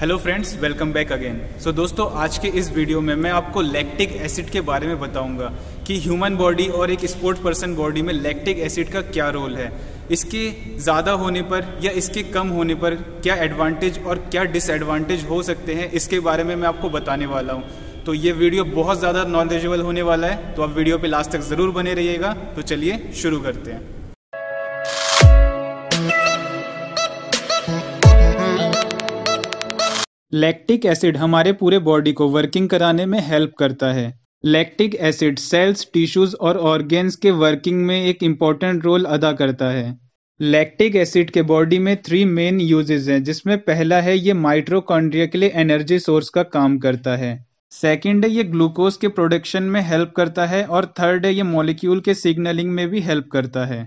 hello friends welcome back again so दोस्तों आज के इस वीडियो में मैं आपको लैक्टिक एसिड के बारे में बताऊंगा कि ह्यूमन बॉडी और एक स्पोर्ट पर्सन बॉडी में लैक्टिक एसिड का क्या रोल है इसके ज़्यादा होने पर या इसके कम होने पर क्या एडवांटेज और क्या डिसएडवांटेज हो सकते हैं इसके बारे में मैं आपको बताने वाला हूँ तो ये वीडियो बहुत ज़्यादा नॉलेजेबल होने वाला है तो आप वीडियो पर लास्ट तक ज़रूर बने रहिएगा तो चलिए शुरू करते हैं लैक्टिक एसिड हमारे पूरे बॉडी को वर्किंग कराने में हेल्प करता है लैक्टिक एसिड सेल्स टिश्यूज और ऑर्गेन्स के वर्किंग में एक इम्पॉर्टेंट रोल अदा करता है लैक्टिक एसिड के बॉडी में थ्री मेन यूजेज हैं जिसमें पहला है ये माइट्रोकॉन्ड्रिया के लिए एनर्जी सोर्स का काम करता है सेकेंड है ये ग्लूकोज के प्रोडक्शन में हेल्प करता है और थर्ड है ये मॉलिक्यूल के सिग्नलिंग में भी हेल्प करता है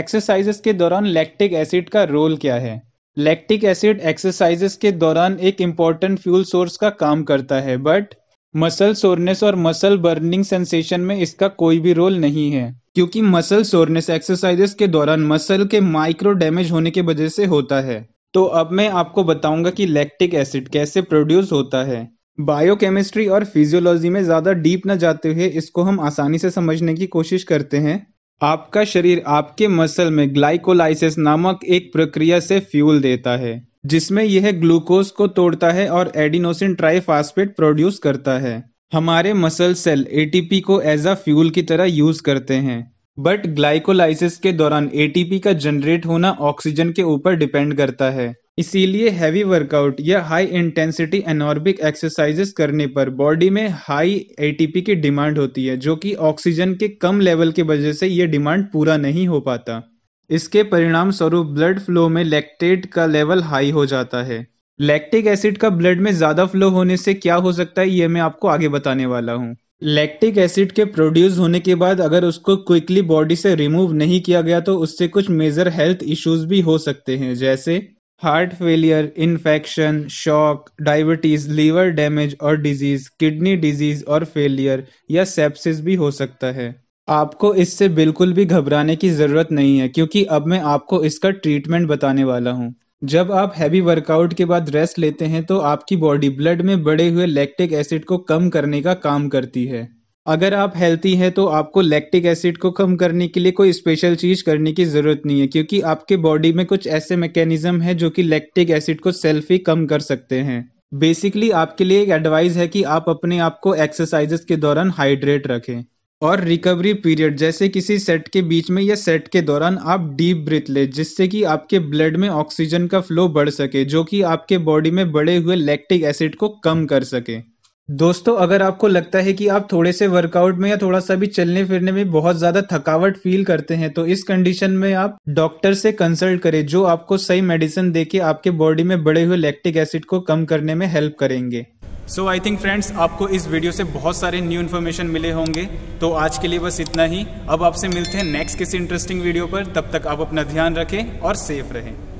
एक्सरसाइजेस के दौरान लैक्टिक एसिड का रोल क्या है लैक्टिक एसिड एक्सरसाइज के दौरान एक इंपॉर्टेंट फ्यूल सोर्स का काम करता है बट मसल सोरनेस और मसल बर्निंग सेंसेशन में इसका कोई भी रोल नहीं है क्योंकि मसल सोरनेस एक्सरसाइजेस के दौरान मसल के माइक्रो डैमेज होने की वजह से होता है तो अब मैं आपको बताऊंगा कि लैक्टिक एसिड कैसे प्रोड्यूस होता है बायोकेमिस्ट्री और फिजियोलॉजी में ज़्यादा डीप न जाते हुए इसको हम आसानी से समझने की कोशिश करते हैं आपका शरीर आपके मसल में ग्लाइकोलाइसिस नामक एक प्रक्रिया से फ्यूल देता है जिसमें यह ग्लूकोज को तोड़ता है और एडिनोसिन ट्राइफॉस्फेट प्रोड्यूस करता है हमारे मसल सेल एटीपी को एज अ फ्यूल की तरह यूज करते हैं बट ग्लाइकोलाइसिस के दौरान एटीपी का जनरेट होना ऑक्सीजन के ऊपर डिपेंड करता है इसीलिए हैवी वर्कआउट या हाई इंटेंसिटी एनोरबिक एक्सरसाइजेस करने पर बॉडी में हाई एटीपी की डिमांड होती है जो कि ऑक्सीजन के कम लेवल के वजह से ये डिमांड पूरा नहीं हो पाता इसके परिणाम स्वरूप ब्लड फ्लो में लैक्टेट का लेवल हाई हो जाता है लैक्टिक एसिड का ब्लड में ज़्यादा फ्लो होने से क्या हो सकता है ये मैं आपको आगे बताने वाला हूँ लैक्टिक एसिड के प्रोड्यूस होने के बाद अगर उसको क्विकली बॉडी से रिमूव नहीं किया गया तो उससे कुछ मेजर हेल्थ इश्यूज भी हो सकते हैं जैसे heart failure infection shock diabetes liver damage और डिजीज, किडनी डिजीज और फेलियर या सेप्सिस भी हो सकता है आपको इससे बिल्कुल भी घबराने की ज़रूरत नहीं है क्योंकि अब मैं आपको इसका ट्रीटमेंट बताने वाला हूँ जब आप हैवी वर्कआउट के बाद रेस्ट लेते हैं तो आपकी बॉडी ब्लड में बढ़े हुए लैक्टिक एसिड को कम करने का काम करती है अगर आप हेल्थी हैं तो आपको लैक्टिक एसिड को कम करने के लिए कोई स्पेशल चीज़ करने की ज़रूरत नहीं है क्योंकि आपके बॉडी में कुछ ऐसे मैकेनिज्म है जो कि लैक्टिक एसिड को सेल्फ ही कम कर सकते हैं बेसिकली आपके लिए एक एडवाइस है कि आप अपने आप को एक्सरसाइजेस के दौरान हाइड्रेट रखें और रिकवरी पीरियड जैसे किसी सेट के बीच में या सेट के दौरान आप डीप ब्रिथ लें जिससे कि आपके ब्लड में ऑक्सीजन का फ्लो बढ़ सके जो कि आपके बॉडी में बड़े हुए लैक्टिक एसिड को कम कर सके दोस्तों अगर आपको लगता है कि आप थोड़े से वर्कआउट में या थोड़ा सा भी चलने फिरने में बहुत ज़्यादा थकावट फील करते हैं तो इस कंडीशन में आप डॉक्टर से कंसल्ट करें जो आपको सही मेडिसिन देके आपके बॉडी में बढ़े हुए लैक्टिक एसिड को कम करने में हेल्प करेंगे सो आई थिंक फ्रेंड्स आपको इस वीडियो से बहुत सारे न्यू इन्फॉर्मेशन मिले होंगे तो आज के लिए बस इतना ही अब आपसे मिलते हैं नेक्स्ट किसी इंटरेस्टिंग वीडियो पर तब तक आप अपना ध्यान रखें और सेफ रहें